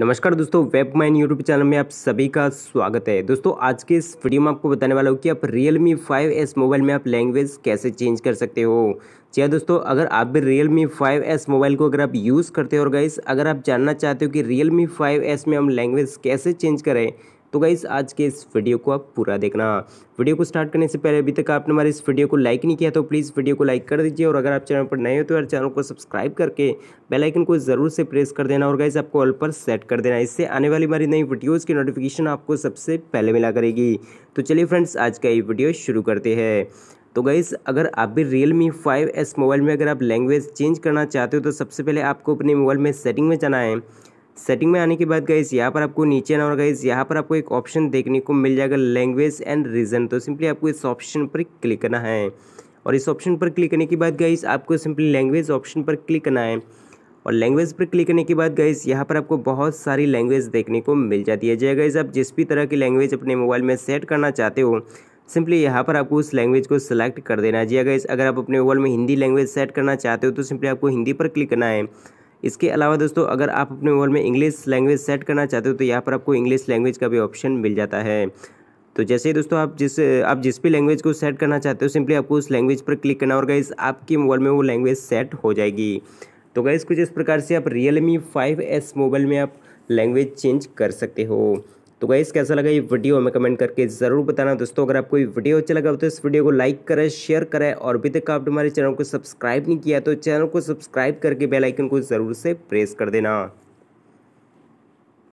नमस्कार दोस्तों web mine YouTube channel में आप सभी का स्वागत है दोस्तों आज के इस वीडियो में आपको बताने वाला हूँ कि आप Realme five S mobile में आप लैंग्वेज कैसे चेंज कर सकते हो जी हाँ दोस्तों अगर आप भी Realme five S mobile को अगर आप यूज़ करते हो और गाइस अगर आप जानना चाहते हो कि रियल मी फाइव एस में हम लैंग्वेज कैसे चेंज करें तो गाइस आज के इस वीडियो को आप पूरा देखना वीडियो को स्टार्ट करने से पहले अभी तक आपने हमारे इस वीडियो को लाइक नहीं किया तो प्लीज़ वीडियो को लाइक कर दीजिए और अगर आप चैनल पर नए हो तो यार चैनल को सब्सक्राइब करके बेलाइकन को ज़रूर से प्रेस कर देना और गाइज आपको ऑल पर सेट कर देना इससे आने वाली हमारी नई वीडियोज़ की नोटिफिकेशन आपको सबसे पहले मिला करेगी तो चलिए फ्रेंड्स आज का ये वीडियो शुरू करते हैं तो गाइस अगर आप भी रियल मी फाइव मोबाइल में अगर आप लैंग्वेज चेंज करना चाहते हो तो सबसे पहले आपको अपने मोबाइल में सेटिंग में जाना है सेटिंग में आने के बाद गाइस यहाँ पर आपको नीचे आना और गाइस यहाँ पर आपको एक ऑप्शन देखने को मिल जाएगा लैंग्वेज एंड रीजन तो सिंपली आपको इस ऑप्शन पर क्लिक करना है और इस ऑप्शन पर क्लिक करने के बाद गाइस आपको सिंपली लैंग्वेज ऑप्शन पर क्लिक करना है और लैंग्वेज पर क्लिक करने के बाद गाइस यहाँ पर आपको बहुत सारी लैंग्वेज देखने को मिल जाती है जय गाइज आप जिस भी तरह की लैंग्वेज अपने मोबाइल में सेट करना चाहते हो सिंपली यहाँ पर आपको उस लैंग्वेज को सिलेक्ट कर देना है जी गाइस हाँ अगर आप अपने मोबाइल में हिंदी लैंग्वेज सेट करना चाहते हो तो सिंपली आपको हिंदी पर क्लिक करना है इसके अलावा दोस्तों अगर आप अपने मोबाइल में इंग्लिश लैंग्वेज सेट करना चाहते हो तो यहाँ पर आपको इंग्लिश लैंग्वेज का भी ऑप्शन मिल जाता है तो जैसे ही दोस्तों आप जिस आप जिस भी लैंग्वेज को सेट करना चाहते हो सिंपली आपको उस लैंग्वेज पर क्लिक करना और गाइज आपके मोबाइल में वो लैंग्वेज सेट हो जाएगी तो गाइज कुछ इस प्रकार से आप Realme five S mobile में आप लैंग्वेज चेंज कर सकते हो तो गाइस कैसा लगा ये वीडियो हमें कमेंट करके ज़रूर बताना दोस्तों अगर आपको ये वीडियो अच्छा लगा तो इस वीडियो को लाइक करें शेयर करें और अभी तक आपने हमारे चैनल को सब्सक्राइब नहीं किया तो चैनल को सब्सक्राइब करके बेलाइकन को ज़रूर से प्रेस कर देना